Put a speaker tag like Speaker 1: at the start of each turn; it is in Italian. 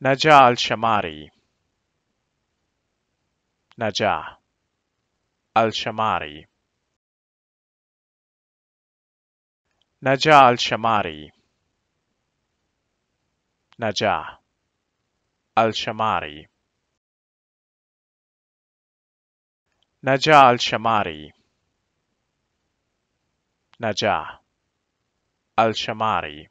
Speaker 1: Naja al shamari. Naja al shamari. Naja al shamari. Naja al shamari. Najah al-Shammari Najah al-Shammari